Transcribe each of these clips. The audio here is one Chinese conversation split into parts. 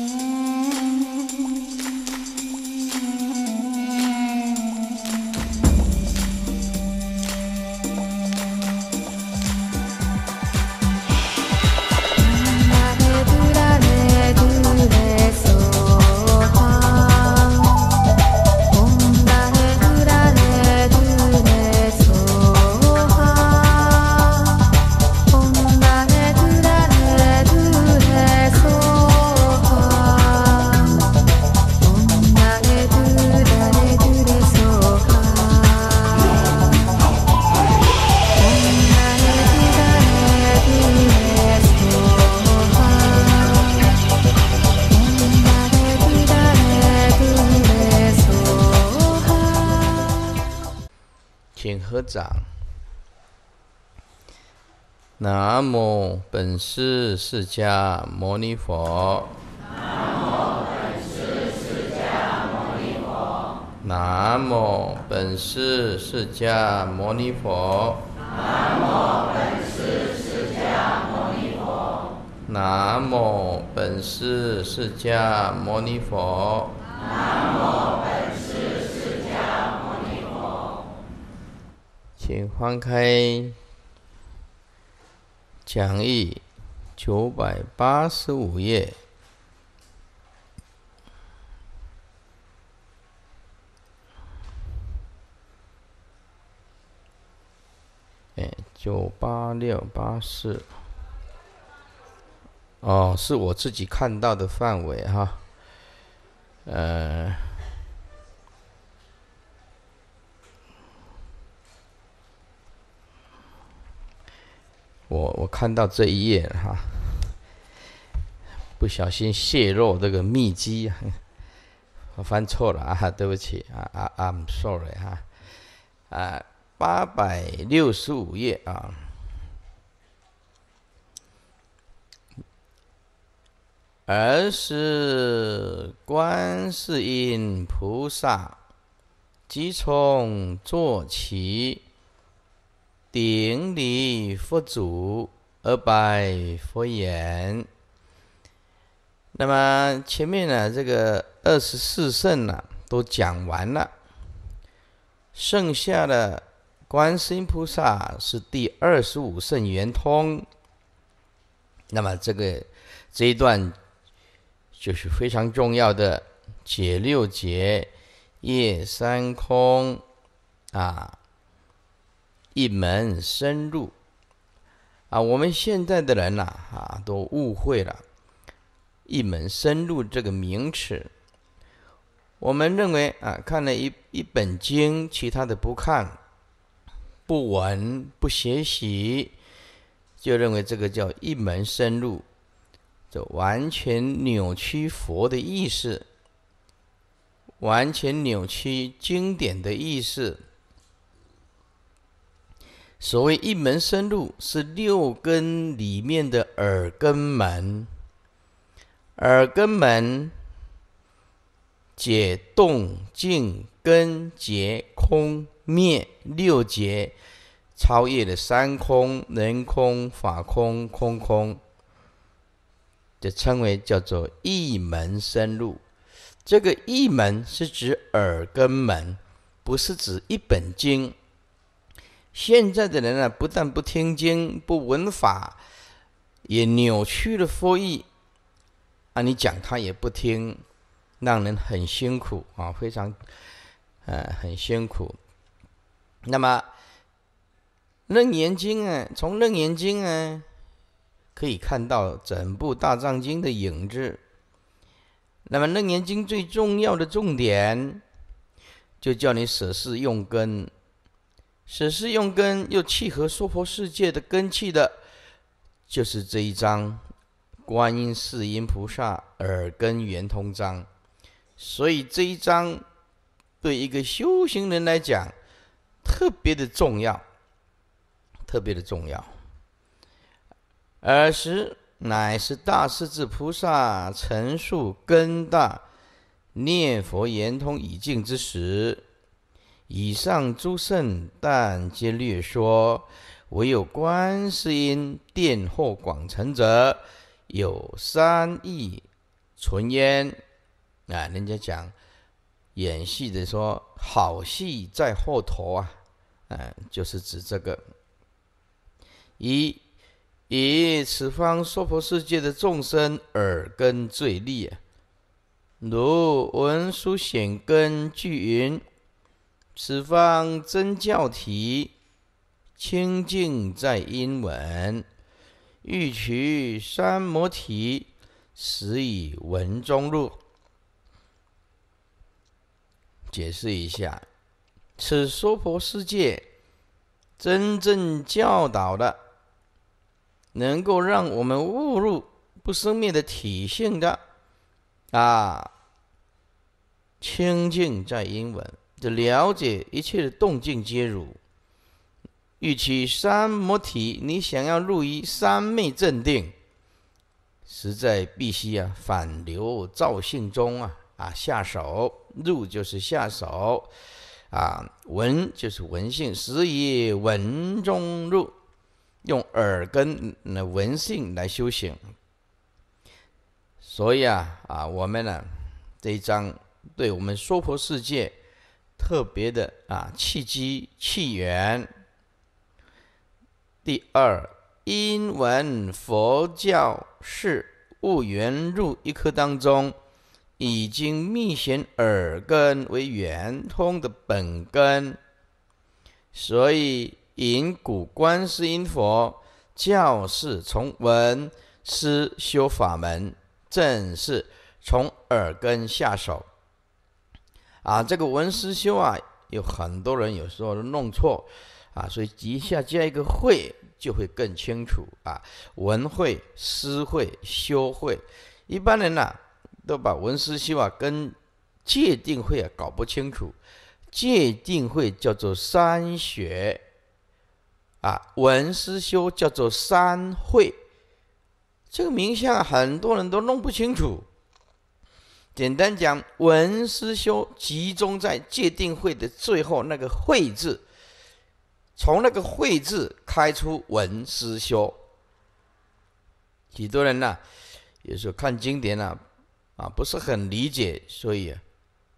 Mm-hmm. 南无本师释迦牟尼佛。南无本师释迦牟尼佛。南无本师释迦牟尼佛。南无本师释迦牟尼佛。南无本师释迦牟尼佛。请翻开。讲义九百八十五页，哎，九八六八四，哦，是我自己看到的范围哈，呃。我我看到这一页哈，不小心泄露这个秘籍，我翻错了啊，对不起啊啊，I'm sorry 哈，啊八百六十五页啊，而是观世音菩萨即从坐起。顶礼佛祖，阿拜佛言。那么前面呢，这个二十四圣呢都讲完了，剩下的观世音菩萨是第二十五圣圆通。那么这个这一段就是非常重要的解六劫业三空啊。一门深入啊！我们现在的人呐，啊，都误会了“一门深入”这个名词。我们认为啊，看了一一本经，其他的不看、不闻、不学习，就认为这个叫一门深入，这完全扭曲佛的意思，完全扭曲经典的意思。所谓一门深入，是六根里面的耳根门。耳根门解动静、根结、空灭六结，超越了三空、人空、法空、空空，就称为叫做一门深入。这个一门是指耳根门，不是指一本经。现在的人呢，不但不听经、不闻法，也扭曲了佛意。啊，你讲他也不听，让人很辛苦啊，非常，呃，很辛苦。那么《楞严经》啊，从《楞严经》啊，可以看到整部《大藏经》的影子。那么《楞严经》最重要的重点，就叫你舍事用根。此时用根又契合娑婆世界的根气的，就是这一章《观音世音菩萨耳根圆通章》，所以这一章对一个修行人来讲特别的重要，特别的重要。尔时，乃是大势至菩萨陈述根大念佛圆通已尽之时。以上诸圣，但皆略说；唯有观世音、殿或广成者，有三义存焉。啊，人家讲演戏的说，好戏在后头啊，嗯，就是指这个。以以此方娑婆世界的众生耳根最利，如文殊显根具云。此方真教体，清净在英文。欲取三摩提，实以文中入。解释一下，此娑婆世界真正教导的，能够让我们误入不生灭的体性的啊，清净在英文。的了解一切的动静皆如，欲取三摩提，你想要入于三昧正定，实在必须啊，反流造性中啊啊下手入就是下手，啊闻就是闻性，时以闻中入，用耳根那闻性来修行。所以啊啊，我们呢这一章对我们娑婆世界。特别的啊，契机、气缘。第二，因文佛教是悟缘入一科当中，已经密显耳根为圆通的本根，所以引古观世音佛教是从闻思修法门，正是从耳根下手。啊，这个文思修啊，有很多人有时候弄错啊，所以底下加一个会就会更清楚啊。文会、思会、修会，一般人呐都把文思修啊跟界定会啊搞不清楚。界定会叫做三学，啊，文思修叫做三会，这个名相很多人都弄不清楚。简单讲，文思修集中在界定会的最后那个“会”字，从那个“会”字开出文思修。许多人呢，有时候看经典呢，啊，不是很理解，所以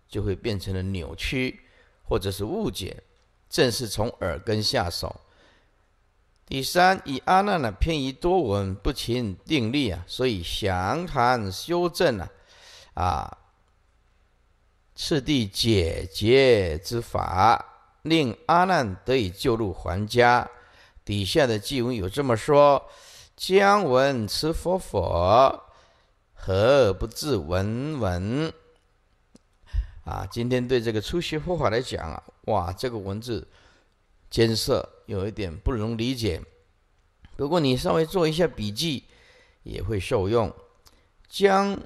就会变成了扭曲或者是误解。正是从耳根下手。第三，以阿难呢偏移多闻不勤定力啊，所以详谈修正啊。啊！次第解决之法，令阿难得以救入还家。底下的记文有这么说：“将闻持佛佛，何不自闻闻？”啊，今天对这个初学佛法来讲啊，哇，这个文字艰涩，有一点不容理解。不过你稍微做一下笔记，也会受用。将。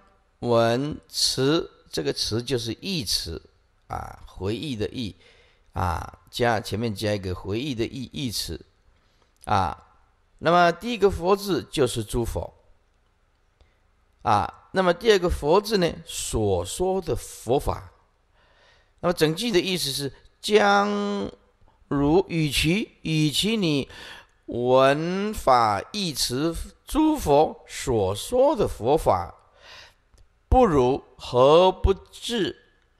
文词这个词就是意词啊，回忆的忆啊，加前面加一个回忆的忆意词啊，那么第一个佛字就是诸佛啊，那么第二个佛字呢所说的佛法，那么整句的意思是将如与其与其你文法义词诸佛所说的佛法。不如何不治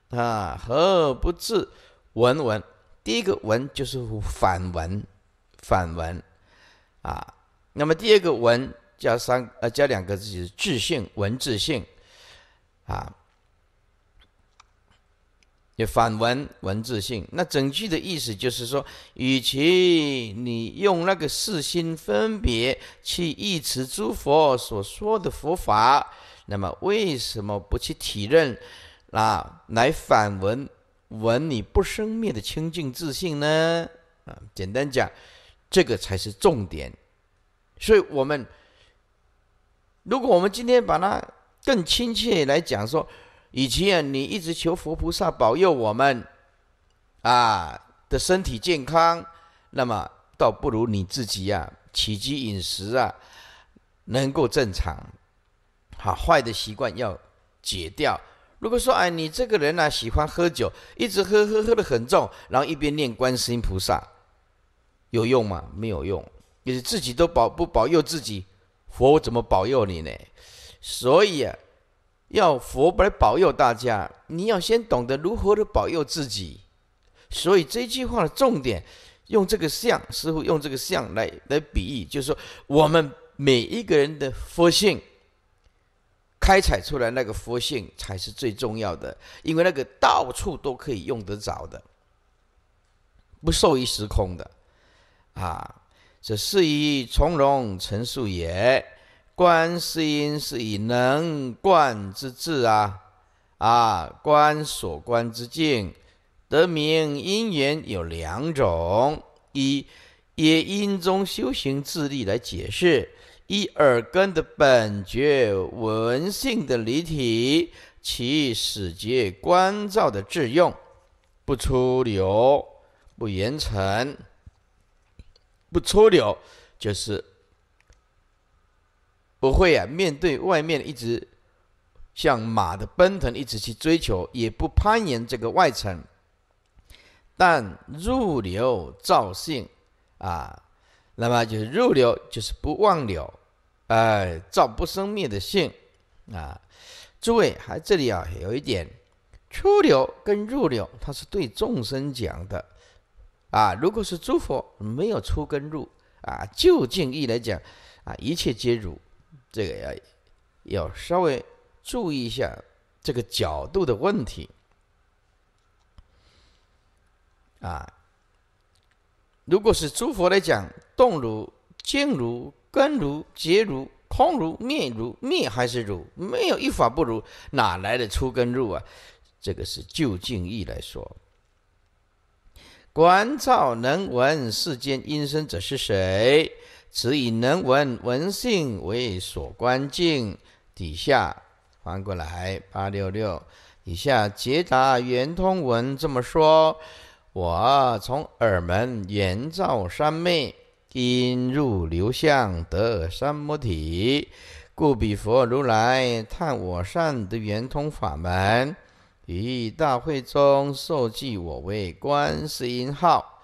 啊？何不治文文，第一个文就是反文，反文啊。那么第二个文加三呃加两个字就是智性文字性啊。也反文文字性。那整句的意思就是说，与其你用那个四心分别去意持诸佛所说的佛法。那么为什么不去体认啊来反闻闻你不生灭的清净自信呢？啊，简单讲，这个才是重点。所以，我们如果我们今天把它更亲切来讲说，以前你一直求佛菩萨保佑我们啊的身体健康，那么倒不如你自己呀起居饮食啊能够正常。啊，坏的习惯要解掉。如果说，哎，你这个人呢，喜欢喝酒，一直喝喝喝的很重，然后一边念观世音菩萨，有用吗？没有用。你自己都保不保佑自己，佛怎么保佑你呢？所以，要佛来保佑大家，你要先懂得如何的保佑自己。所以这句话的重点，用这个相，师傅用这个相来来比喻，就是说，我们每一个人的佛性。开采出来那个佛性才是最重要的，因为那个到处都可以用得着的，不受于时空的。啊，这是以从容陈述也；，观世音是以能观之智啊，啊，观所观之境，得名因缘有两种：，一，也因中修行自力来解释。一耳根的本觉闻性的离体，其使节观照的致用，不出流，不言尘，不出流就是不会啊，面对外面一直像马的奔腾，一直去追求，也不攀岩这个外层，但入流照性啊。那么就是入流，就是不忘流，哎，照不生灭的性啊。诸位还这里啊有一点，出流跟入流，它是对众生讲的啊。如果是诸佛，没有出跟入啊，就近义来讲啊，一切皆如，这个要要稍微注意一下这个角度的问题啊。如果是诸佛来讲，动如、静如、根如、结如、空如、灭如，灭还是如，没有一法不如，哪来的出根入啊？这个是就近义来说。观照能闻世间音声者是谁？此以能闻闻性为所观境。底下翻过来八六六，以下捷达圆通文这么说。我从耳门圆照三昧，因入流相得三摩体，故彼佛如来探我善德圆通法门，于大会中受记，我为观世音号。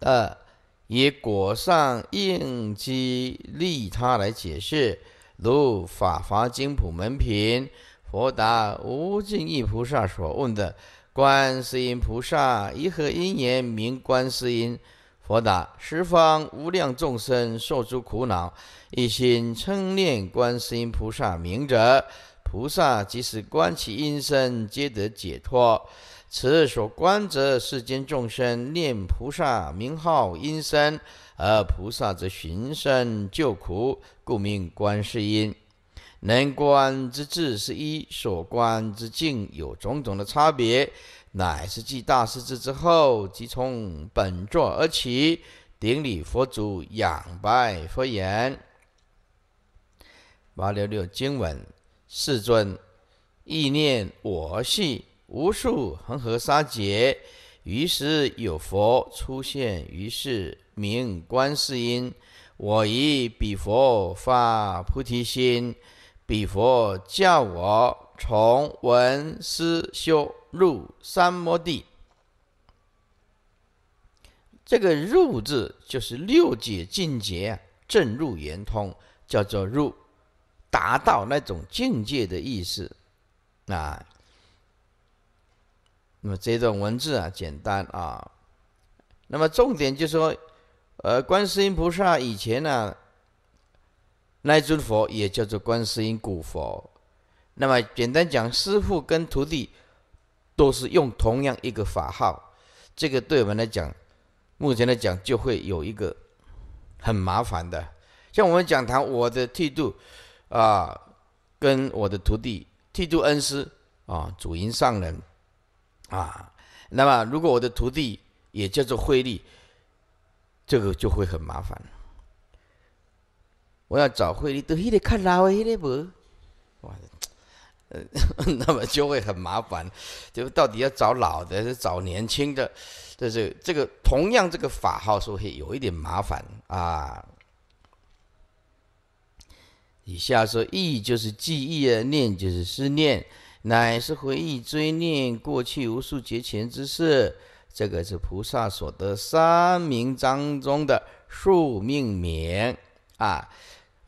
二以果上应机利他来解释，如《法华经普门品》，佛答无尽意菩萨所问的。观世音菩萨，一何因缘名观世音。佛答：十方无量众生受诸苦恼，一心称念观世音菩萨名者，菩萨即是观其音声，皆得解脱。此所观者，世间众生念菩萨名号音声，而菩萨则寻声救苦，故名观世音。能观之智是一，所观之境有种种的差别，乃是继大师智之后，即从本座而起，顶礼佛足，仰拜佛言：“八六六经文，世尊，意念我系无数恒河沙劫，于是有佛出现于世，名观世音。我以彼佛发菩提心。”比佛教我从文思修入三摩地，这个“入”字就是六界境界正入圆通，叫做“入”，达到那种境界的意思。啊，那么这段文字啊，简单啊，那么重点就说，呃，观世音菩萨以前呢。那一尊佛也叫做观世音古佛，那么简单讲，师傅跟徒弟都是用同样一个法号，这个对我们来讲，目前来讲就会有一个很麻烦的。像我们讲堂，我的剃度啊，跟我的徒弟剃度恩师啊，主营上人啊，那么如果我的徒弟也叫做慧利，这个就会很麻烦了。我要找会的，都是看老的，不？哇，呃，那么就会很麻烦，就到底要找老的，还是找年轻的，这是这个同样这个法号说会有一点麻烦啊。以下说忆就是记忆啊，念就是思念，乃是回忆追念过去无数劫前之事。这个是菩萨所得三明章中的宿命明啊。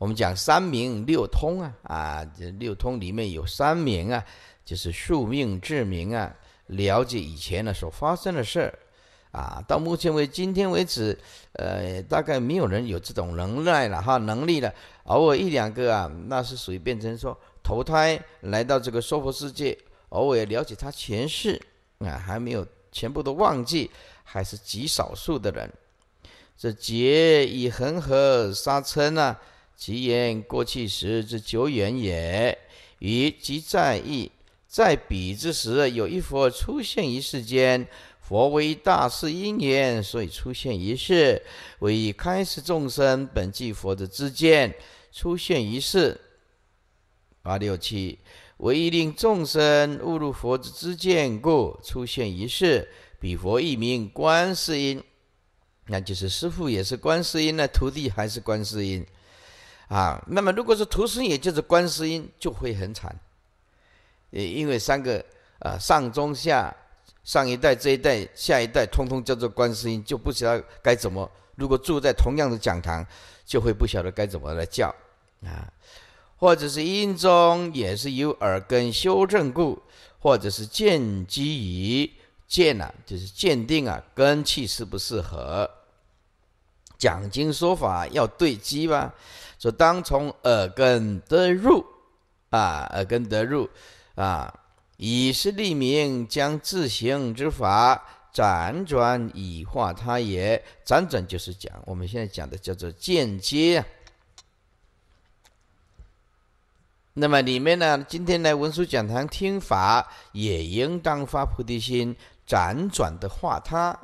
我们讲三明六通啊，啊，这六通里面有三明啊，就是宿命智明啊，了解以前呢所发生的事儿，啊，到目前为止，今天为止，呃，大概没有人有这种能耐了哈，能力了，偶尔一两个啊，那是属于变成说投胎来到这个娑婆世界，偶尔了解他前世啊，还没有全部都忘记，还是极少数的人，这劫以恒河沙称呢。其言过去时之久远也，于即在意在彼之时，有一佛出现于世间。佛为大势因缘，所以出现于世，为开示众生本具佛的知见，出现于世。八六七，为令众生误入佛之之见，故出现于世。彼佛一名观世音，那就是师傅也是观世音那徒弟还是观世音。啊，那么如果是徒孙，也就是观世音，就会很惨。也因为三个啊，上中下，上一代、这一代、下一代，通通叫做观世音，就不知道该怎么。如果住在同样的讲堂，就会不晓得该怎么来叫啊。或者是音中也是由耳根修正故，或者是见机于见了，就是鉴定啊，根器适不适合讲经说法，要对机吧。说当从耳根得入，啊耳根得入，啊以是立名，将自行之法辗转以化他也。辗转就是讲我们现在讲的叫做间接。那么里面呢，今天来文殊讲堂听法，也应当发菩提心，辗转的化他。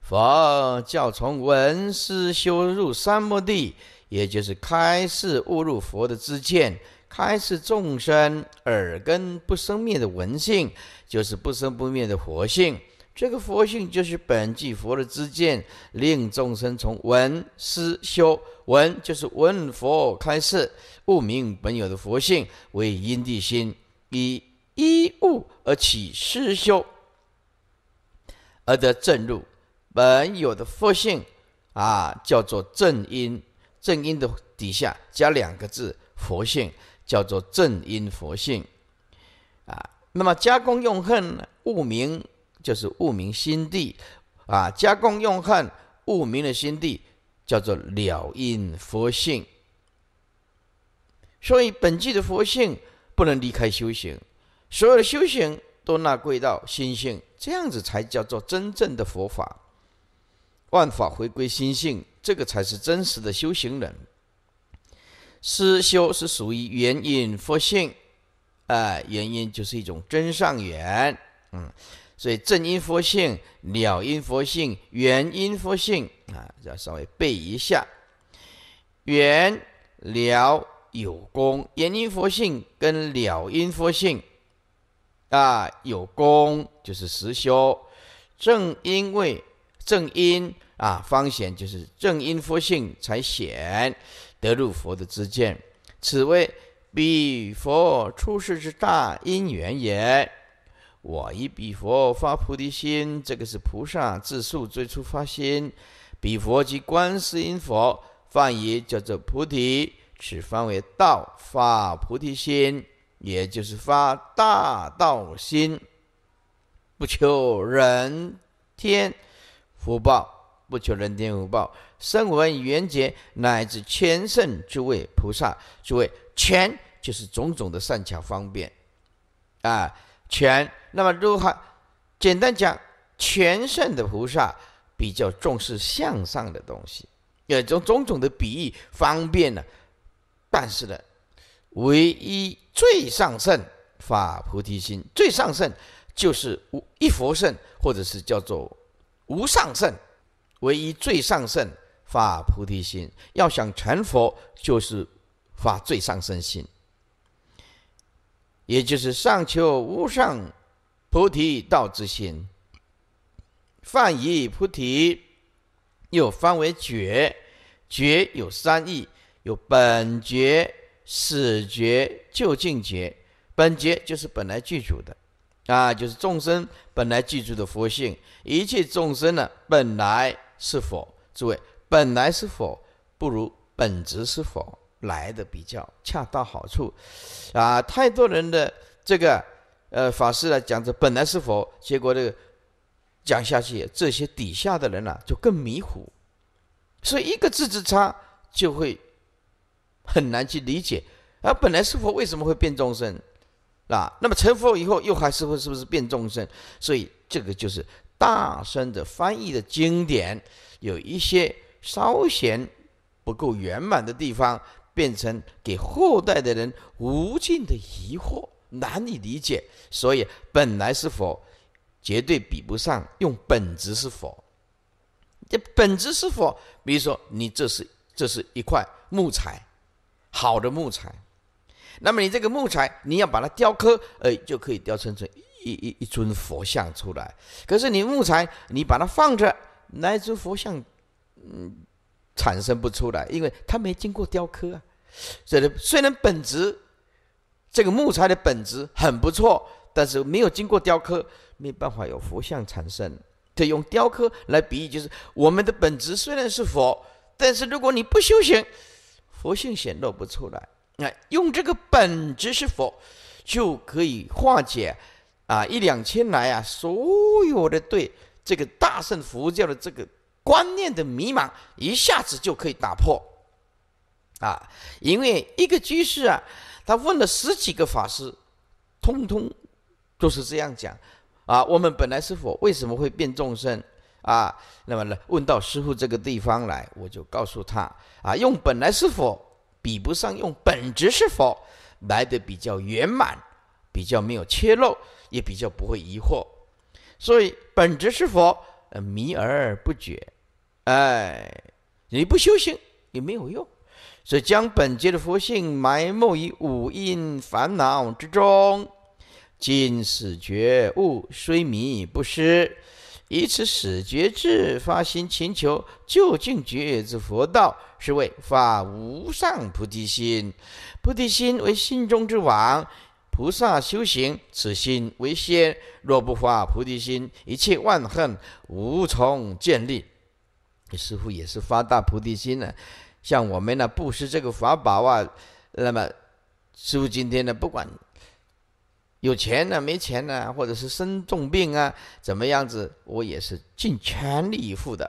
佛教从文思修入三摩地。也就是开示误入佛的知见，开示众生耳根不生灭的闻性，就是不生不灭的佛性。这个佛性就是本具佛的知见，令众生从闻思修，闻就是闻佛开示悟明本有的佛性为因地心，以一物而起思修，而得正入本有的佛性啊，叫做正因。正因的底下加两个字“佛性”，叫做正因佛性，啊，那么加工用恨悟明就是悟明心地，啊，加工用恨悟明的心地叫做了因佛性。所以本具的佛性不能离开修行，所有的修行都纳贵到心性，这样子才叫做真正的佛法。万法回归心性，这个才是真实的修行人。思修是属于原因佛性，哎，原因就是一种真上缘，嗯，所以正因佛性、了因佛性、原因佛性啊，要稍微背一下。原了有功，原因佛性跟了因佛性啊有功就是实修，正因为。正因啊，方显就是正因佛性才显得入佛的知见，此为彼佛出世之大因缘也。我以彼佛发菩提心，这个是菩萨自述最初发心。彼佛即观世音佛，翻也叫做菩提，此方为道法菩提心，也就是发大道心，不求人天。福报不求人天福报，身闻缘觉乃至千圣诸位菩萨，诸位全就是种种的善巧方便啊，全。那么如何简单讲？全圣的菩萨比较重视向上的东西，呃，种种的比喻方便呢？但是呢，唯一最上圣法菩提心，最上圣就是一佛圣，或者是叫做。无上圣，唯一最上圣发菩提心。要想成佛，就是发最上圣心，也就是上求无上菩提道之心。泛以菩提，又翻为觉，觉有三义：有本觉、始觉、究竟觉。本觉就是本来具足的。啊，就是众生本来具足的佛性，一切众生呢本来是佛。诸位，本来是佛，不如本质是佛来的比较恰到好处。啊，太多人的这个呃法师来讲这本来是佛，结果这个讲下去，这些底下的人呢就更迷糊。所以一个字之差，就会很难去理解。啊，本来是佛，为什么会变众生？啊，那么成佛以后又还是会是不是变众生？所以这个就是大声的翻译的经典，有一些稍显不够圆满的地方，变成给后代的人无尽的疑惑，难以理解。所以本来是佛，绝对比不上用本质是佛。这本质是佛，比如说你这是这是一块木材，好的木材。那么你这个木材，你要把它雕刻，哎，就可以雕成成一一一尊佛像出来。可是你木材，你把它放着，那一尊佛像，嗯，产生不出来，因为它没经过雕刻啊。所以虽然本质，这个木材的本质很不错，但是没有经过雕刻，没办法有佛像产生。得用雕刻来比喻，就是我们的本质虽然是佛，但是如果你不修行，佛性显露不出来。那用这个本质是佛，就可以化解啊一两千来啊所有的对这个大乘佛教的这个观念的迷茫，一下子就可以打破啊！因为一个居士啊，他问了十几个法师，通通都是这样讲啊。我们本来是佛，为什么会变众生啊？那么呢，问到师傅这个地方来，我就告诉他啊，用本来是佛。比不上用本质是佛来的比较圆满，比较没有缺漏，也比较不会疑惑。所以本质是佛，迷而不觉。哎，你不修行也没有用，所以将本界的佛性埋没于五蕴烦恼之中，尽死觉悟虽迷不失。以此始觉智发心勤求究竟觉之佛道，是为发无上菩提心。菩提心为心中之王，菩萨修行此心为先。若不发菩提心，一切万恨无从建立。师父也是发大菩提心呢，像我们呢布施这个法宝啊，那么师父今天呢不管。有钱呢，没钱呢，或者是生重病啊，怎么样子，我也是尽全力以赴的。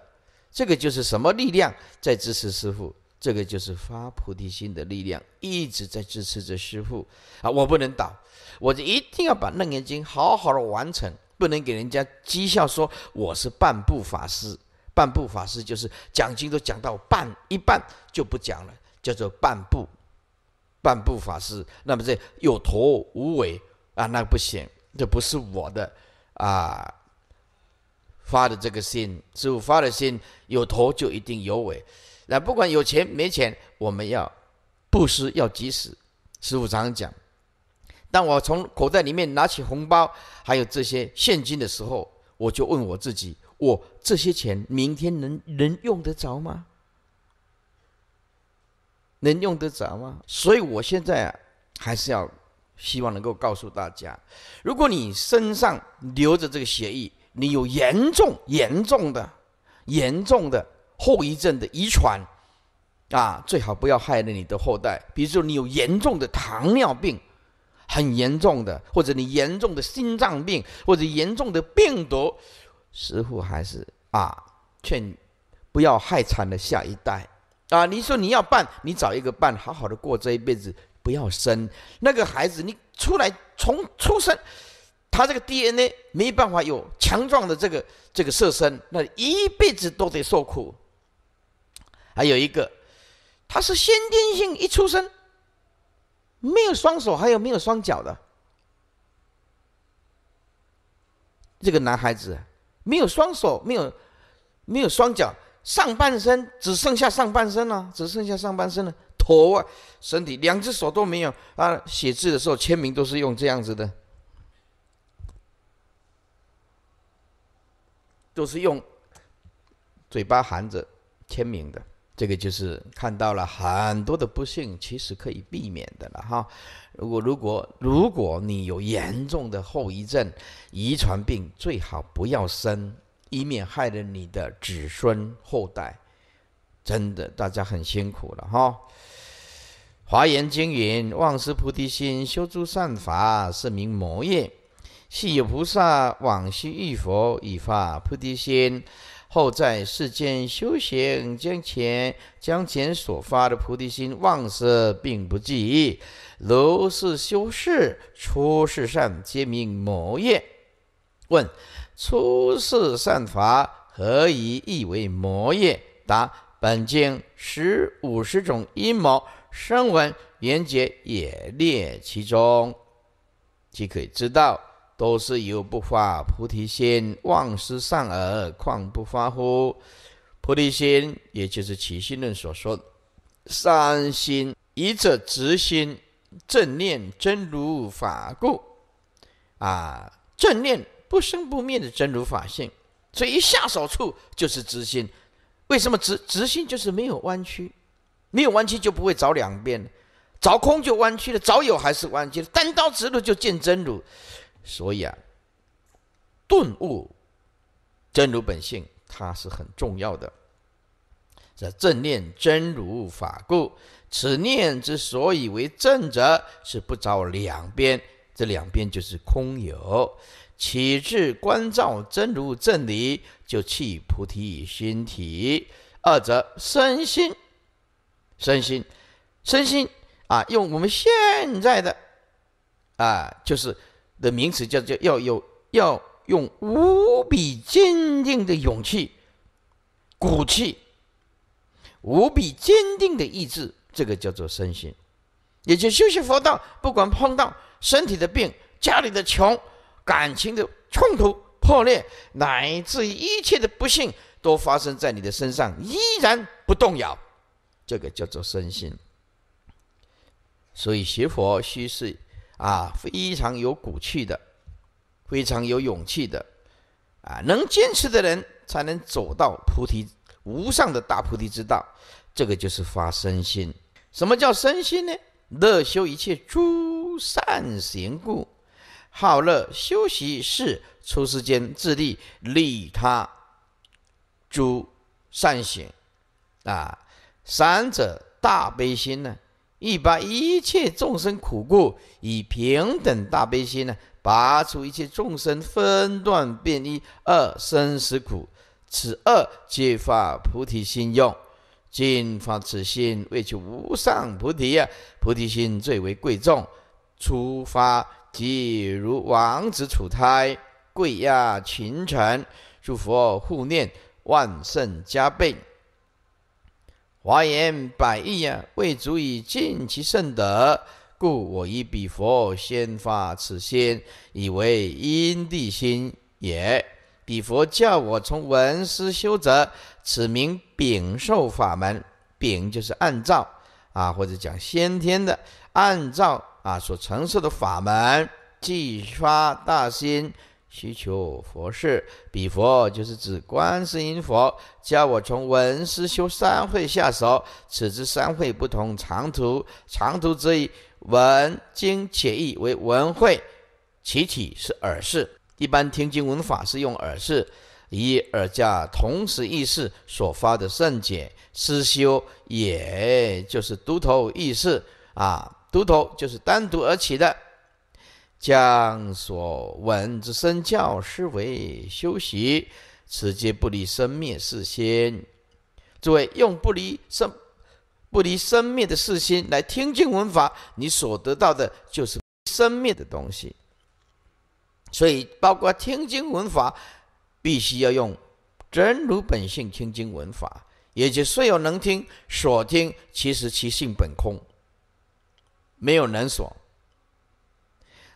这个就是什么力量在支持师傅？这个就是发菩提心的力量一直在支持着师傅啊！我不能倒，我就一定要把楞严经好好的完成，不能给人家讥笑说我是半部法师。半部法师就是讲经都讲到半一半就不讲了，叫做半部。半部法师，那么这有头无尾。啊，那不行，这不是我的啊！发的这个心，师傅发的心，有头就一定有尾。那不管有钱没钱，我们要布施要及时。师傅常常讲。当我从口袋里面拿起红包，还有这些现金的时候，我就问我自己：我这些钱明天能能用得着吗？能用得着吗？所以我现在啊，还是要。希望能够告诉大家，如果你身上留着这个血液，你有严重、严重的、严重的后遗症的遗传，啊，最好不要害了你的后代。比如说，你有严重的糖尿病，很严重的，或者你严重的心脏病，或者严重的病毒，师傅还是啊，劝不要害惨了下一代。啊，你说你要办，你找一个伴，好好的过这一辈子。不要生那个孩子，你出来从出生，他这个 DNA 没办法有强壮的这个这个色身，那一辈子都得受苦。还有一个，他是先天性一出生没有双手，还有没有双脚的这个男孩子，没有双手，没有没有双脚，上半身只剩下上半身了，只剩下上半身了。头啊，身体两只手都没有啊！写字的时候签名都是用这样子的，都是用嘴巴含着签名的。这个就是看到了很多的不幸，其实可以避免的了哈。如果如果如果你有严重的后遗症、遗传病，最好不要生，以免害了你的子孙后代。真的，大家很辛苦了哈。华严经云：“妄失菩提心，修诸善法是名魔业。”系有菩萨往昔遇佛，以发菩提心，后在世间修行，将前将前所发的菩提心妄失，并不记。如是修世出世善，皆名魔业。问：出世善法何以意为魔业？答。本经十五十种阴谋声闻缘结也列其中，即可以知道，都是由不发菩提心妄思善恶，况不发乎？菩提心，也就是《起心论》所说三心，一者直心，正念真如法故。啊，正念不生不灭的真如法性，所以一下手处就是直心。为什么直直线就是没有弯曲？没有弯曲就不会着两边，着空就弯曲了，着有还是弯曲了。单刀直入就见真如，所以啊，顿悟真如本性，它是很重要的。这正念真如法故，此念之所以为正者，是不着两边，这两边就是空有。起智观照真如正理，就弃菩提心体。二者身心，身心，身心啊！用我们现在的啊，就是的名词叫做要有要用无比坚定的勇气、骨气，无比坚定的意志，这个叫做身心。也就修行佛道，不管碰到身体的病，家里的穷。感情的冲突、破裂，乃至一切的不幸，都发生在你的身上，依然不动摇，这个叫做生心。所以学佛须是啊，非常有骨气的，非常有勇气的，啊，能坚持的人才能走到菩提无上的大菩提之道。这个就是发生心。什么叫生心呢？乐修一切诸善行故。好乐、修习、是出世间、自利、利他、诸善行，啊，三者大悲心呢？一把一切众生苦故，以平等大悲心呢，拔出一切众生分段变一二生死苦。此二皆发菩提心用，尽发此心为求无上菩提呀！菩提心最为贵重，出发。即如王子处胎，跪压群臣，诸佛护念，万圣加倍。华严百亿呀，未足以尽其圣德，故我以彼佛先发此心，以为因地心也。彼佛教我从文思修者，此名禀受法门。禀就是按照啊，或者讲先天的按照。啊，所承受的法门，继发大心，需求佛事。彼佛就是指观世音佛，教我从文思修三会下手。此之三会不同，长途长途之意，闻经解义为闻会，其体是耳识，一般听经闻法是用耳识，以耳加同时意识所发的圣解思修，也就是独头意识啊。独头就是单独而起的，将所闻之身教视为修习，此皆不离生灭事心。诸位用不离生、不离生灭的事心来听经闻法，你所得到的就是生灭的东西。所以，包括听经闻法，必须要用真如本性听经闻法，也就虽有能听、所听，其实其性本空。没有能所，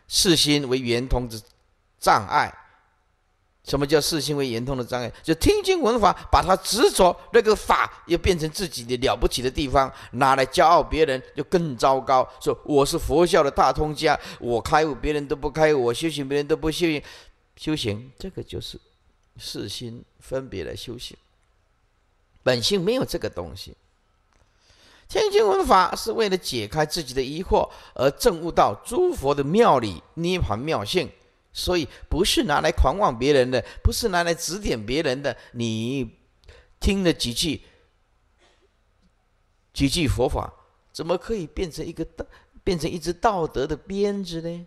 四心为圆通之障碍。什么叫四心为圆通的障碍？就听经闻法，把它执着那个法，又变成自己的了不起的地方，拿来骄傲别人，就更糟糕。说我是佛教的大通家，我开悟，别人都不开悟；我修行，别人都不修行。修行这个就是四心分别的修行，本性没有这个东西。天亲文法是为了解开自己的疑惑而证悟到诸佛的妙理、涅盘妙性，所以不是拿来狂妄别人的，不是拿来指点别人的。你听了几句几句佛法，怎么可以变成一个道、变成一只道德的鞭子呢？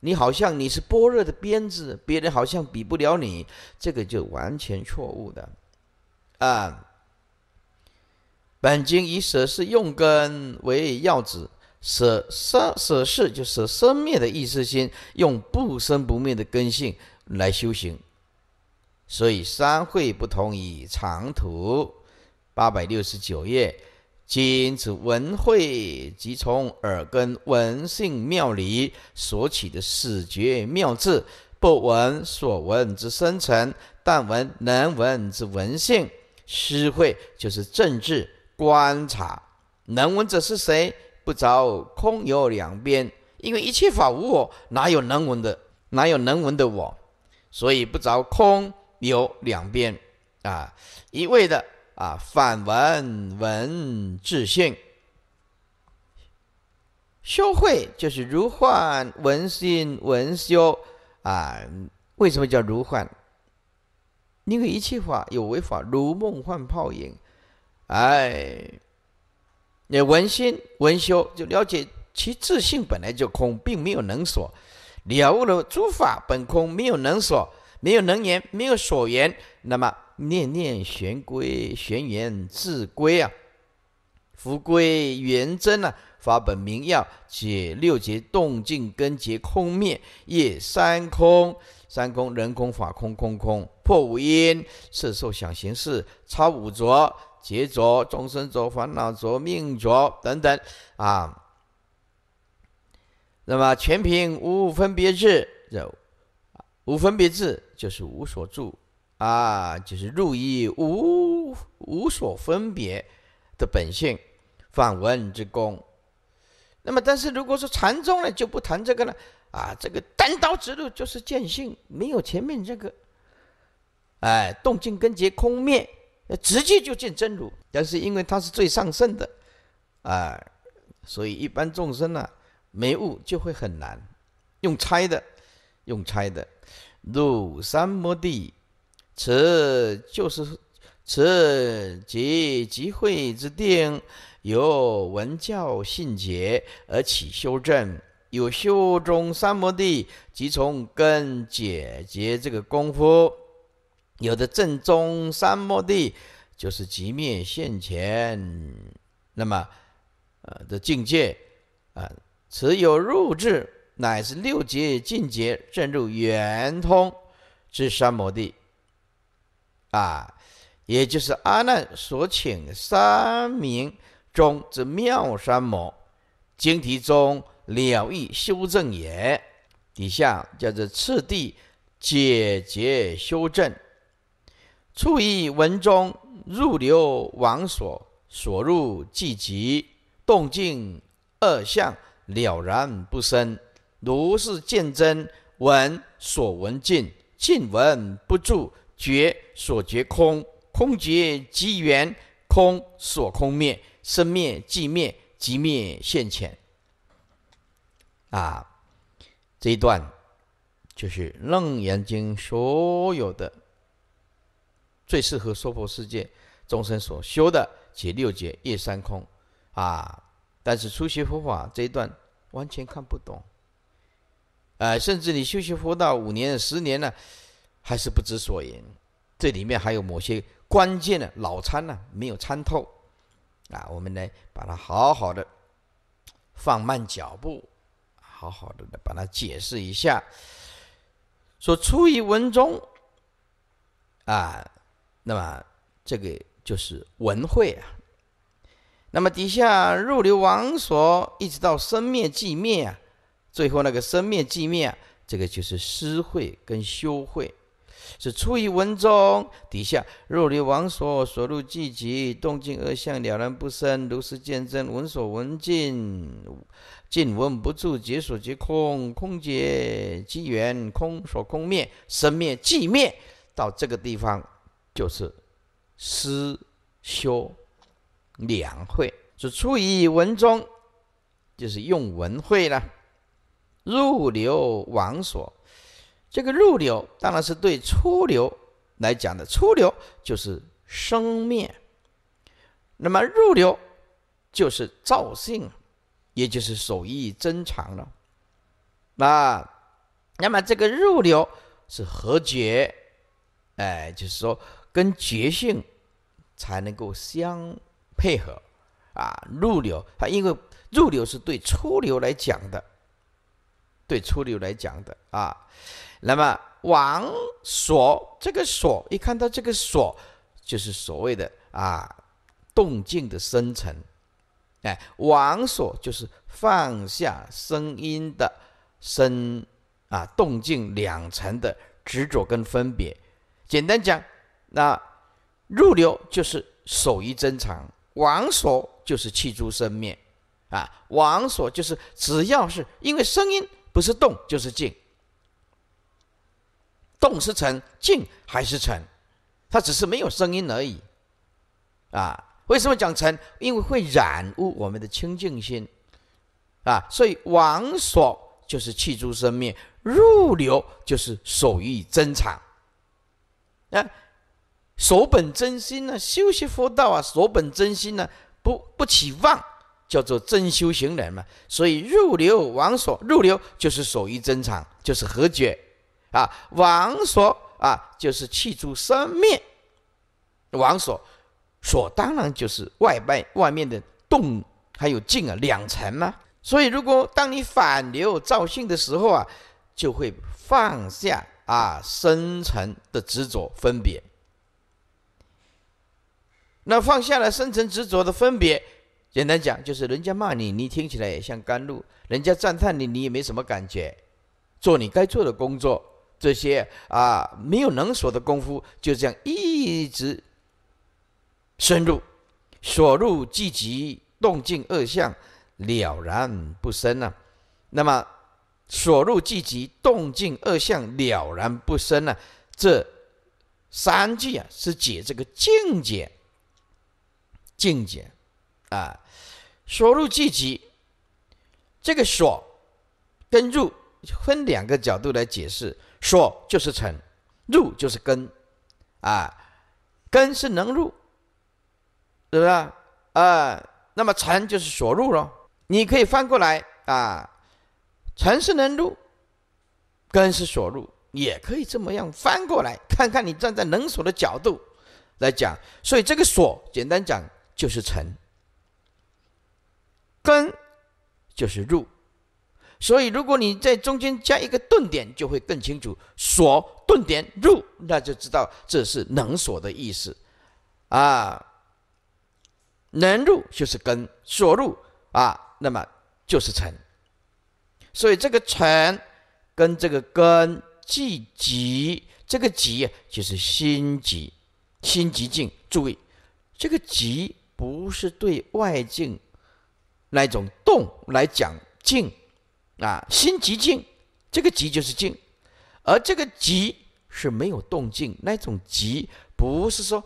你好像你是般若的鞭子，别人好像比不了你，这个就完全错误的，啊。本经以舍是用根为要旨，舍生舍世就舍生灭的意思，心用不生不灭的根性来修行。所以三会不同于长途，八百六十九页，今此文会即从耳根闻性妙理所起的始觉妙智，不闻所闻之生成，但闻能闻之文性。诗会就是政治。观察能闻者是谁？不着空有两边，因为一切法无我，哪有能闻的？哪有能闻的我？所以不着空有两边啊！一味的啊，反闻闻自性，修慧就是如幻闻心闻修啊？为什么叫如幻？因为一切法有为法如梦幻泡影。哎，你文心文修就了解其自性本来就空，并没有能所了悟了诸法本空，没有能所，没有能言，没有所言。那么念念玄归，玄缘自归啊，福归元真啊。法本明要解六劫动静根结空灭，夜三空，三空人空法空空空破五因色受想行识超五浊。劫着、众生着、烦恼着、命着等等啊，那么全凭无分别智，这无分别智就是无所住啊，就是入一无无所分别的本性，反闻之功。那么，但是如果说禅宗呢，就不谈这个了啊，这个单刀直入就是见性，没有前面这个，哎，动静跟结空灭。那直接就见真如，但是因为它是最上圣的，啊，所以一般众生呢，没悟就会很难。用猜的，用猜的，入三摩地，此就是此即即会之定，由文教信解而起修正，有修中三摩地即从根解决这个功夫。有的正宗三摩地，就是即灭现前，那么，呃的境界啊，此有入智，乃是六阶境界正入圆通之三摩地啊，也就是阿难所请三明中之妙三摩，经题中了义修正也。底下叫做次第解结修正。处以文中入流往所所入即极动静二相了然不生如是见真闻所闻尽尽闻不住觉所觉空空觉即缘空所空灭生灭即灭即灭现前。啊，这一段就是《楞严经》所有的。最适合娑婆世界众生所修的解六解业三空，啊！但是初学佛法这一段完全看不懂，呃，甚至你修习佛道五年、十年了，还是不知所言。这里面还有某些关键的老参呢，没有参透，啊！我们来把它好好的放慢脚步，好好的的把它解释一下。说初一文中，啊！那么这个就是文会啊。那么底下入流王所，一直到生灭寂灭啊，最后那个生灭寂灭，这个就是思会跟修会，是出于文中底下入流王所，所入寂寂，动静二相了然不生，如实见证闻所闻尽，尽闻不住，解所觉空，空解机缘，空所空灭，生灭寂灭到这个地方。就是思修两会，是初一文中，就是用文会了。入流王所，这个入流当然是对出流来讲的。出流就是生灭，那么入流就是造性，也就是手艺增长了。啊，那么这个入流是和解？哎，就是说。跟觉性才能够相配合啊！入流，它因为入流是对出流来讲的，对出流来讲的啊。那么王所这个所，一看到这个所，就是所谓的啊动静的生成。哎，王所就是放下声音的声啊动静两层的执着跟分别，简单讲。那入流就是守于真常，往所就是气诸生灭，啊，往所就是只要是因为声音不是动就是静，动是沉，静还是沉，它只是没有声音而已，啊，为什么讲沉？因为会染污我们的清净心，啊，所以往所就是气诸生灭，入流就是守于真常，啊。守本真心呢，修习佛道啊，守本真心呢，不不起妄，叫做真修行人嘛。所以入流王所，入流就是所依真常，就是和解啊，王所啊，就是气住生灭，王所，所当然就是外边外面的动还有静啊，两层嘛。所以如果当你反流造性的时候啊，就会放下啊深层的执着分别。那放下了深层执着的分别，简单讲就是：人家骂你，你听起来也像甘露；人家赞叹你，你也没什么感觉。做你该做的工作，这些啊没有能所的功夫，就这样一直深入，所入即极动静二相了然不生啊。那么所入即极动静二相了然不生啊，这三句啊是解这个境界。境界，啊，所入即即，这个所跟入分两个角度来解释，所就是成，入就是根，啊，根是能入，是不是啊？那么成就是所入咯，你可以翻过来啊，成是能入，根是所入，也可以这么样翻过来，看看你站在能所的角度来讲，所以这个所简单讲。就是成，根就是入，所以如果你在中间加一个顿点，就会更清楚。所顿点入，那就知道这是能所的意思，啊，能入就是根，所入啊，那么就是成。所以这个成跟这个根即极，这个极就是心极，心极境。注意这个极。不是对外境那种动来讲静，啊，心即静，这个即就是静，而这个即是没有动静那种即，不是说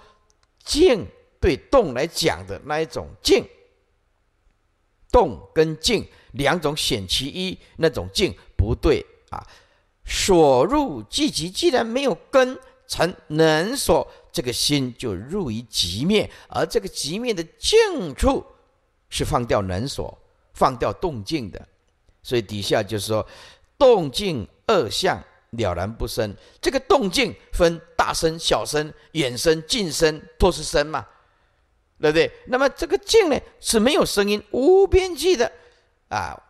静对动来讲的那一种静，动跟静两种选其一，那种静不对啊。所入即静，既然没有根，成能所。这个心就入于极灭，而这个极灭的净处是放掉能所、放掉动静的，所以底下就是说，动静二相了然不生。这个动静分大声、小声、远声、近声，都是声嘛，对不对？那么这个静呢是没有声音、无边际的啊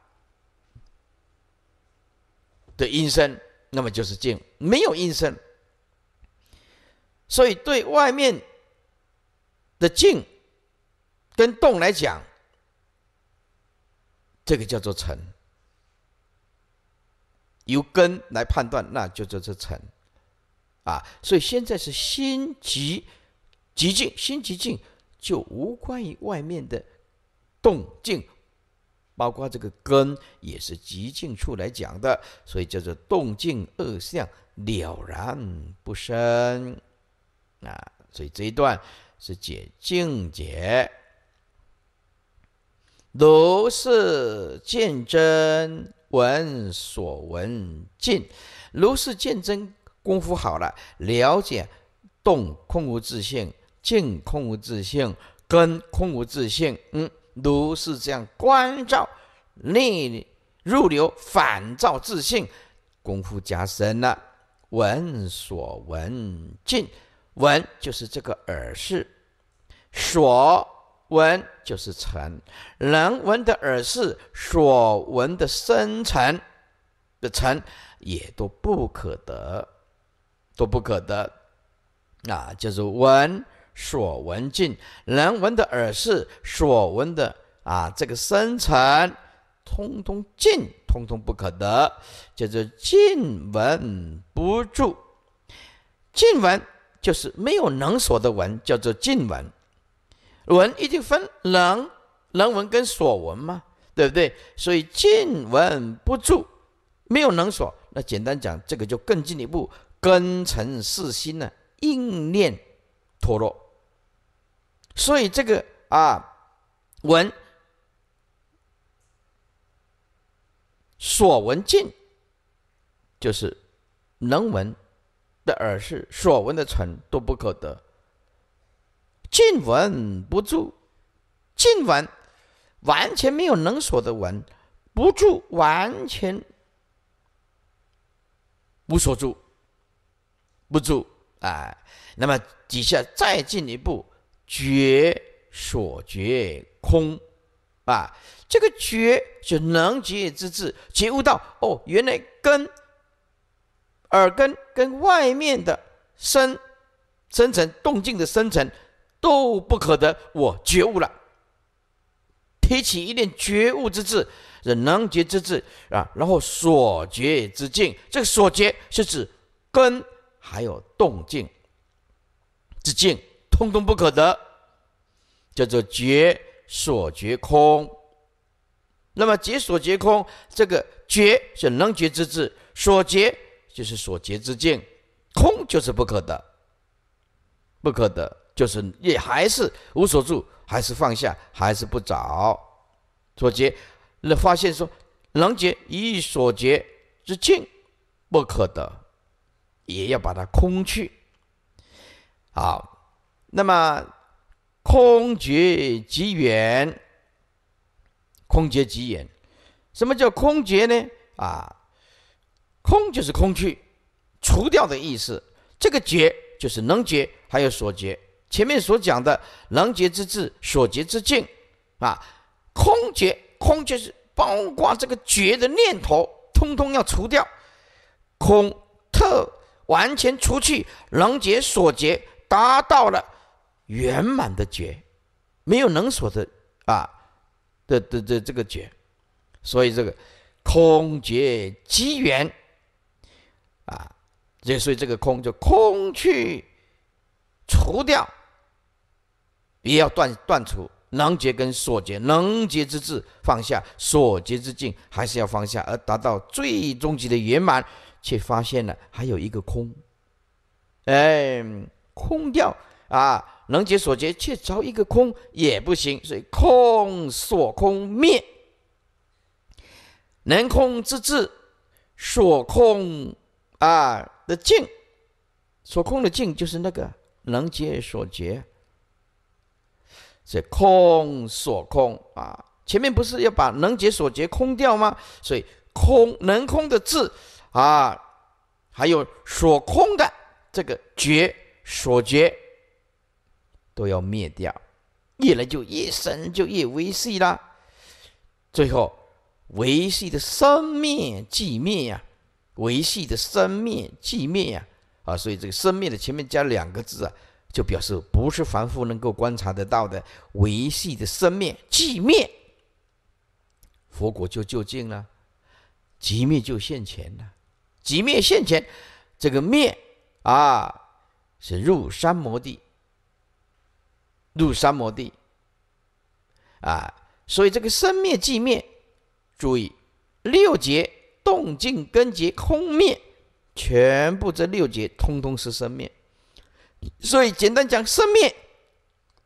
的音声，那么就是静，没有音声。所以，对外面的静跟动来讲，这个叫做尘。由根来判断，那就叫做尘。啊，所以现在是心急，急静，心急静就无关于外面的动静，包括这个根也是极静处来讲的，所以叫做动静二相了然不生。啊，所以这一段是解境界。如是见真闻所闻尽，如是见真功夫好了，了解动空无自性，静空无自性，跟空无自性，嗯，如是这样观照内入流反照自性，功夫加深了，闻所闻尽。闻就是这个耳识，所闻就是尘，能闻的耳识，所闻的深尘的尘，也都不可得，都不可得。啊，就是闻所闻尽，能闻的耳识，所闻的啊这个深尘，通通尽，通通不可得，就是尽闻不住，尽闻。就是没有能所的文，叫做静文。文一定分能能文跟所文嘛，对不对？所以静文不住，没有能所，那简单讲，这个就更进一步根尘四心呢，应念脱落。所以这个啊，文所闻静，就是能闻。的耳识所闻的尘都不可得，尽闻不住，尽闻完全没有能所的闻不住，完全无所住不住，哎，那么底下再进一步觉所觉空，啊，这个觉是能觉之智，觉悟到哦，原来根耳根跟外面的生生成动静的生成都不可得，我觉悟了。提起一念觉悟之智，是能觉之志啊，然后所觉之境，这个所觉是指根还有动静之境，通通不可得，叫做觉所觉空。那么觉所觉空，这个觉是能觉之智，所觉。就是所结之境，空就是不可得，不可得就是也还是无所住，还是放下，还是不着所结，那发现说能结一所结之境不可得，也要把它空去。好，那么空结即远，空结即远，什么叫空结呢？啊？空就是空去，除掉的意思。这个觉就是能觉，还有所觉。前面所讲的能觉之智，所觉之境，啊，空觉，空就是包括这个觉的念头，通通要除掉。空特完全除去能觉、所觉，达到了圆满的觉，没有能所的啊的的的这个觉。所以这个空觉机缘。啊，这所以这个空就空去除掉，也要断断除能结跟所结，能结之智放下，所结之境还是要放下，而达到最终极的圆满，却发现了还有一个空，哎，空掉啊，能结所结，却着一个空也不行，所以空所空灭，能空之智，所空。啊，的净，所空的净就是那个能解所结，这空所空啊，前面不是要把能解所结空掉吗？所以空能空的字啊，还有所空的这个觉所觉都要灭掉，越来就越深，就越微细啦。最后，维系的生灭寂灭呀。维系的生灭寂灭呀，啊，所以这个生灭的前面加两个字啊，就表示不是凡夫能够观察得到的维系的生灭寂灭，佛果就就近了，寂灭就现前了，寂灭现前，这个灭啊是入三摩地，入三摩地，啊，所以这个生灭寂灭，注意六节。动静根结空灭，全部这六节通通是生灭，所以简单讲生灭，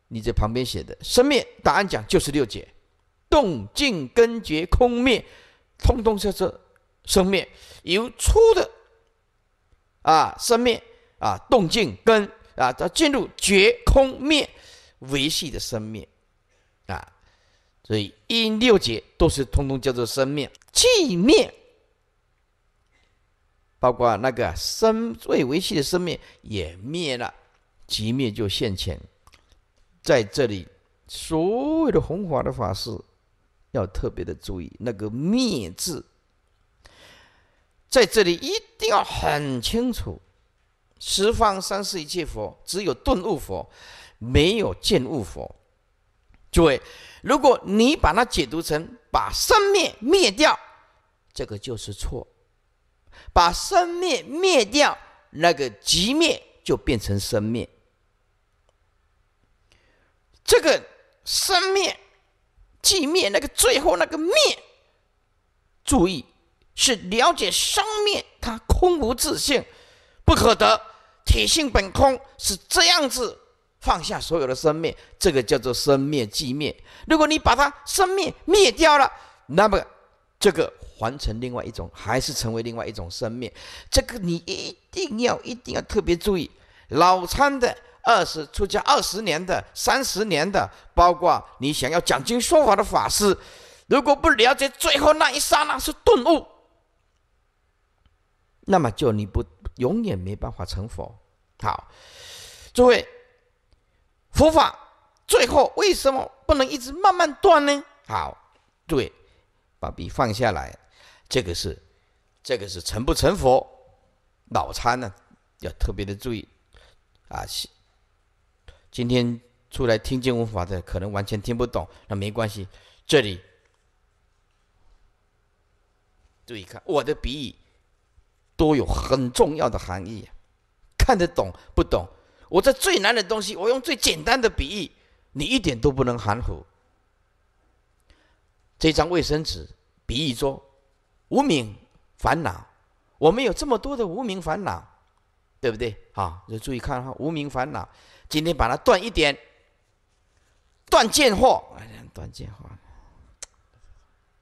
你在旁边写的生灭答案讲就是六节，动静根结空灭，通通叫做生灭，由粗的啊生灭啊动静根啊到进入绝空灭维系的生灭啊，所以一六节都是通通叫做生灭寂灭。包括那个生最维系的生命也灭了，即灭就现前。在这里，所有的弘法的法师要特别的注意那个“灭”字，在这里一定要很清楚。十方三世一切佛，只有顿悟佛，没有见悟佛。诸位，如果你把它解读成把生命灭掉，这个就是错。把生灭灭掉，那个极灭就变成生灭。这个生灭寂灭，那个最后那个灭，注意是了解生灭，它空无自性，不可得，体性本空，是这样子放下所有的生灭，这个叫做生灭寂灭。如果你把它生灭灭掉了，那么这个。完成另外一种，还是成为另外一种生命，这个你一定要一定要特别注意。老参的二十出家二十年的三十年的，包括你想要讲经说法的法师，如果不了解最后那一刹那是顿悟，那么就你不永远没办法成佛。好，诸位，佛法最后为什么不能一直慢慢断呢？好，诸位，把笔放下来。这个是，这个是成不成佛，脑残呢？要特别的注意，啊！今天出来听经文法的，可能完全听不懂，那没关系。这里，注意看，我的比喻，都有很重要的含义。看得懂不懂？我这最难的东西，我用最简单的比喻，你一点都不能含糊。这张卫生纸，比喻说无名烦恼，我们有这么多的无名烦恼，对不对？啊，就注意看哈，无名烦恼，今天把它断一点，断见货，哎呀，断见货，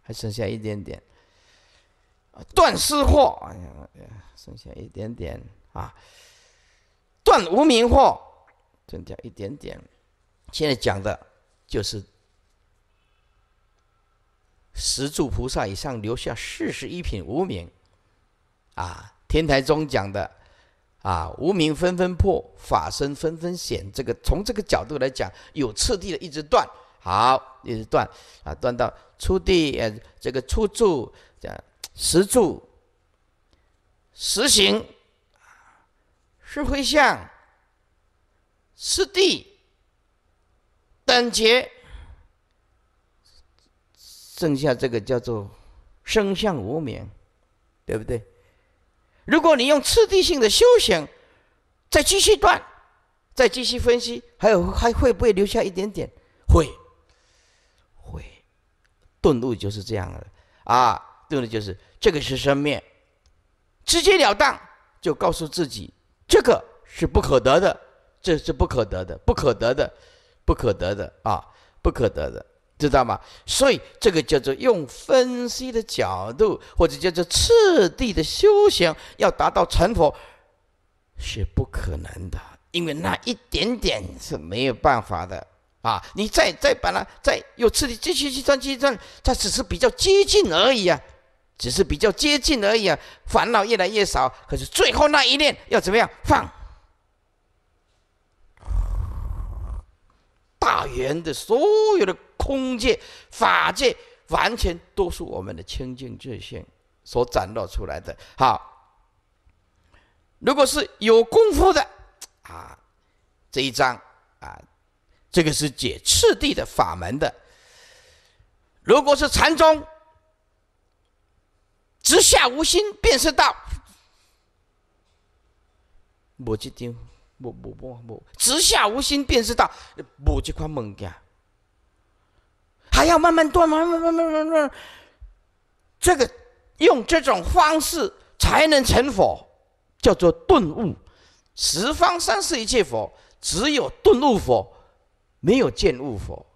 还剩下一点点，断失货，哎呀，剩下一点点啊，断无名货，剩下一点点，现在讲的就是。十住菩萨以上留下四十一品无名，啊，天台中讲的，啊，无名纷纷破，法身纷纷显。这个从这个角度来讲，有次第的一直断，好，一直断，啊，断到初地，呃，这个初住叫十住，十行，十回向，十地等结剩下这个叫做生相无名，对不对？如果你用次第性的修行，再继续断，再继续分析，还有还会不会留下一点点？会，会。顿悟就是这样了啊！顿悟就是这个是生灭，直截了当就告诉自己，这个是不可得的，这是不可得的，不可得的，不可得的啊，不可得的。知道吗？所以这个叫做用分析的角度，或者叫做次第的修行，要达到成佛是不可能的，因为那一点点是没有办法的啊！你再再把它再又次第，继续计算计算，它只是比较接近而已啊，只是比较接近而已啊。烦恼越来越少，可是最后那一念要怎么样放？大圆的所有的。空界、法界，完全都是我们的清净自性所展露出来的。好，如果是有功夫的啊，这一章啊，这个是解次第的法门的。如果是禅宗，直下无心便是道。无这张，无无无，直下无心便是道，无这款物件。还要慢慢断慢慢慢慢慢慢。这个用这种方式才能成佛，叫做顿悟。十方三世一切佛，只有顿悟佛，没有见悟佛。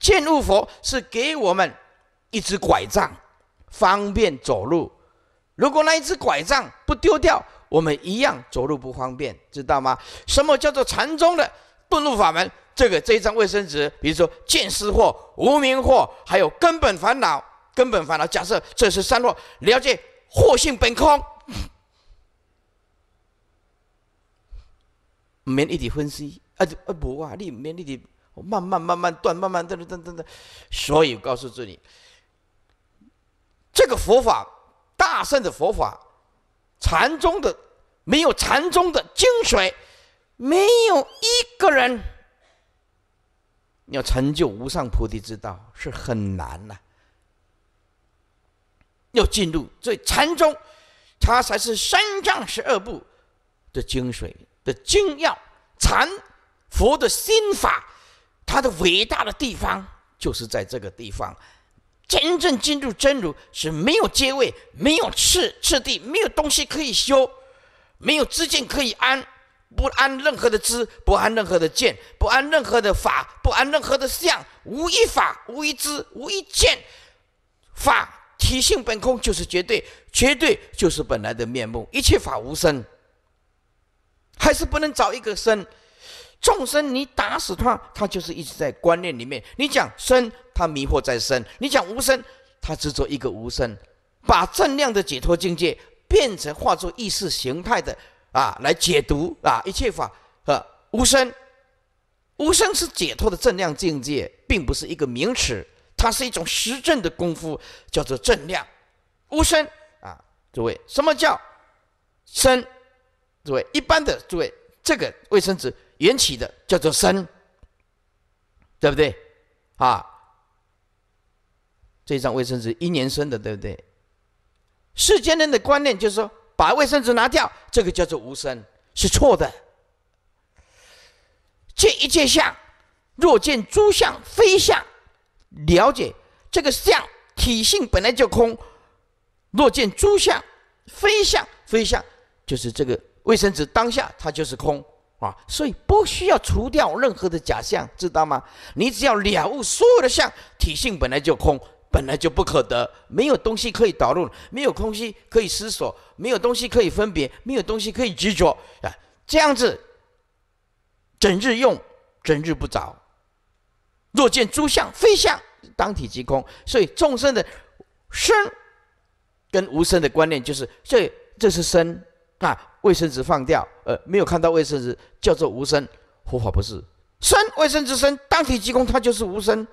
见悟佛是给我们一只拐杖，方便走路。如果那一只拐杖不丢掉，我们一样走路不方便，知道吗？什么叫做禅宗的顿悟法门？这个这一张卫生纸，比如说见思惑、无名惑，还有根本烦恼、根本烦恼。假设这是三惑，了解惑性本空，免一直分析，啊啊，不啊，你免一直慢慢慢慢断，慢慢断断断断。所以告诉己。这个佛法、大圣的佛法、禅宗的，没有禅宗的精髓，没有一个人。要成就无上菩提之道是很难呐。要进入这禅宗，它才是三藏十二部的精髓的精要，禅佛的心法，它的伟大的地方就是在这个地方。真正进入真如是没有阶位，没有次次第，没有东西可以修，没有知见可以安。不安任何的知，不安任何的见，不安任何的法，不安任何的相，无一法，无一知，无一见。法体性本空，就是绝对，绝对就是本来的面目。一切法无生，还是不能找一个生。众生，你打死他，他就是一直在观念里面。你讲生，他迷惑在生；你讲无生，他执着一个无生。把正量的解脱境界，变成化作意识形态的。啊，来解读啊，一切法和无声。无声是解脱的正量境界，并不是一个名词，它是一种实证的功夫，叫做正量，无声啊，诸位，什么叫生？诸位，一般的诸位，这个卫生纸缘起的叫做生，对不对？啊，这张卫生纸一年生的，对不对？世间人的观念就是说。把卫生纸拿掉，这个叫做无声，是错的。见一见相，若见诸相非相，了解这个相体性本来就空。若见诸相非相非相，就是这个卫生纸当下它就是空啊，所以不需要除掉任何的假象，知道吗？你只要了悟所有的相体性本来就空。本来就不可得，没有东西可以导入，没有空隙可以思索，没有东西可以分别，没有东西可以执着啊！这样子，整日用，整日不着。若见诸相非相，当体即空。所以众生的生跟无生的观念，就是这，这是生啊。卫生纸放掉，呃，没有看到卫生纸，叫做无生。佛法不是生，卫生纸生，当体即空，它就是无生，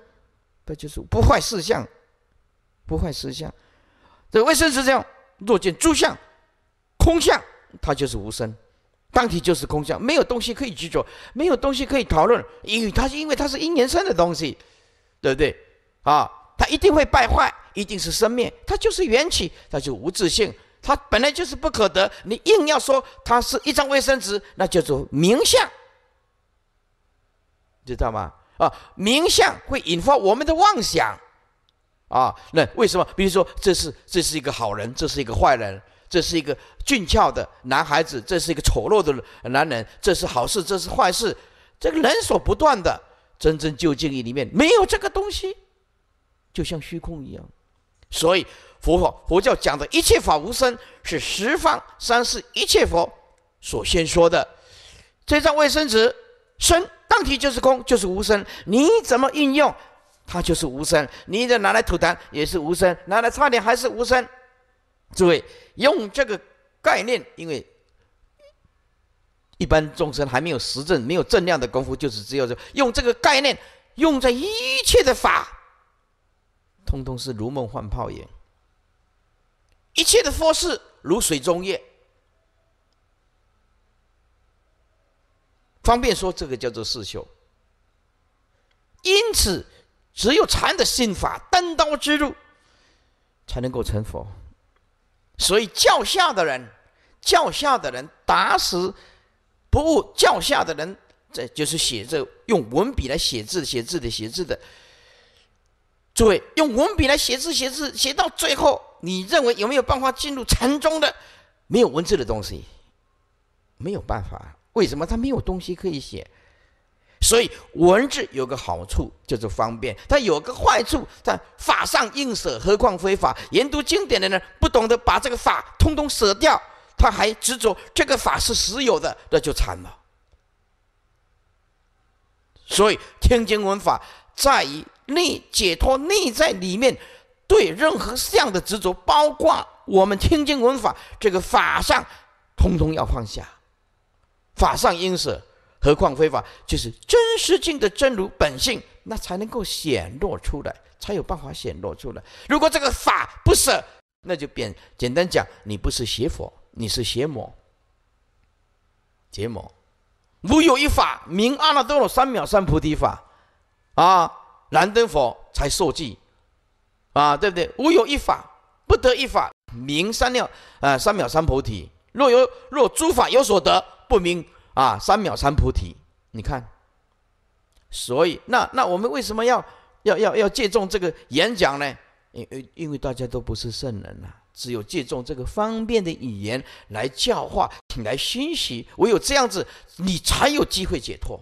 它就是不坏四相。不坏实相，这卫生纸样，若见诸相，空相，它就是无生，当体就是空相，没有东西可以执着，没有东西可以讨论，因为它是因为它是因缘生的东西，对不对？啊，它一定会败坏，一定是生灭，它就是缘起，它就无自性，它本来就是不可得，你硬要说它是一张卫生纸，那叫做名相，知道吗？啊，名相会引发我们的妄想。啊，那为什么？比如说，这是这是一个好人，这是一个坏人，这是一个俊俏的男孩子，这是一个丑陋的男人，这是好事，这是坏事，这个人所不断的。真正究竟义里面没有这个东西，就像虚空一样。所以，佛法佛教讲的一切法无生，是十方三世一切佛所先说的。这张卫生纸生，当体就是空，就是无生。你怎么应用？它就是无生，你在拿来吐痰也是无生，拿来差点还是无生。诸位用这个概念，因为一般众生还没有实证、没有正量的功夫，就是只有用这个概念，用在一切的法，通通是如梦幻泡影，一切的佛事如水中月，方便说这个叫做世修。因此。只有禅的心法，单刀之入，才能够成佛。所以教下的人，教下的人打死不悟。教下的人，这就是写字，用文笔来写字，写字的，写字的。诸位，用文笔来写字，写字，写到最后，你认为有没有办法进入禅宗的？没有文字的东西，没有办法。为什么？他没有东西可以写。所以文字有个好处就是方便，但有个坏处，在法上硬舍，何况非法研读经典的人不懂得把这个法通通舍掉，他还执着这个法是实有的，那就惨了。所以听经闻法在于内解脱内在里面对任何相的执着，包括我们听经闻法这个法上，通通要放下，法上应舍。何况非法就是真实性的真如本性，那才能够显露出来，才有办法显露出来。如果这个法不舍，那就变。简单讲，你不是邪佛，你是邪魔，邪魔。无有一法明，阿耨多罗三藐三菩提法，啊，燃灯佛才受记，啊，对不对？无有一法不得一法明，三藐啊三藐三菩提。若有若诸法有所得，不明。啊，三秒三菩提，你看，所以那那我们为什么要要要要借重这个演讲呢？因因为大家都不是圣人呐，只有借重这个方便的语言来教化，请来熏习，唯有这样子，你才有机会解脱。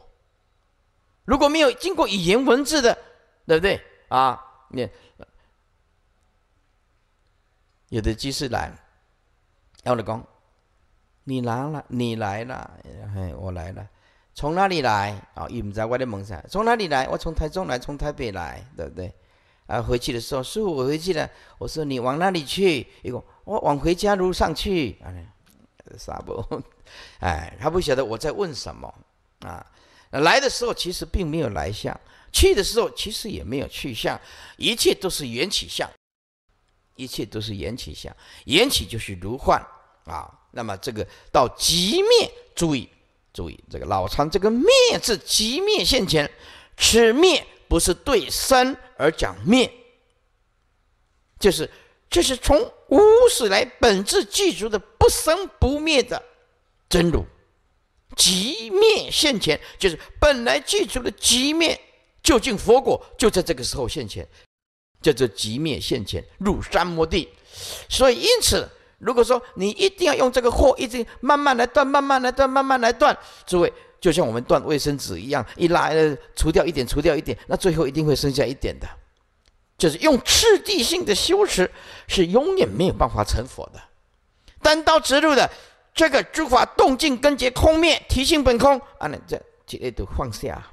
如果没有经过语言文字的，对不对？啊，你有的居士来，要我讲。你来了，你来了，哎，我来了，从哪里来？哦，也不在我的门啥，从哪里来？我从台中来，从台北来，对不对？啊，回去的时候，师傅，我回去了。我说你往哪里去？一个，我往回家路上去。傻伯，哎，他不晓得我在问什么啊。来的时候其实并没有来向，去的时候其实也没有去向，一切都是缘起相，一切都是缘起相，缘起就是如幻啊。那么这个到极灭，注意注意，这个老禅这个灭是极灭现前，此灭不是对生而讲灭，就是这是从无始来本质具足的不生不灭的真如，极灭现前就是本来具足的极灭，究竟佛果就在这个时候现前，叫做极灭现前入三摩地，所以因此。如果说你一定要用这个货，一直慢慢来断，慢慢来断，慢慢来断。诸位就像我们断卫生纸一样，一拉除掉一点，除掉一点，那最后一定会剩下一点的。就是用次第性的修持，是永远没有办法成佛的。单刀直入的这个诸法动静根结空灭，提醒本空啊，那这几类都放下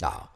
啊。